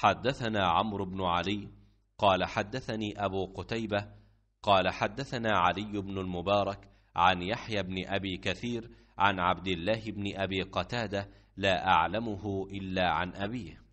حدثنا عمرو بن علي قال حدثني أبو قتيبة قال حدثنا علي بن المبارك عن يحيى بن أبي كثير عن عبد الله بن أبي قتادة لا أعلمه إلا عن أبيه